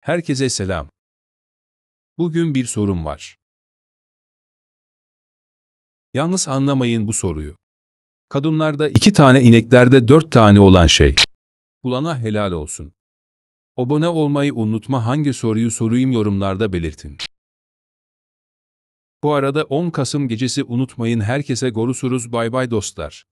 Herkese selam. Bugün bir sorum var. Yalnız anlamayın bu soruyu. Kadınlarda iki tane ineklerde dört tane olan şey. Bulana helal olsun. Abone olmayı unutma hangi soruyu sorayım yorumlarda belirtin. Bu arada 10 Kasım gecesi unutmayın herkese gorusuruz bay bay dostlar.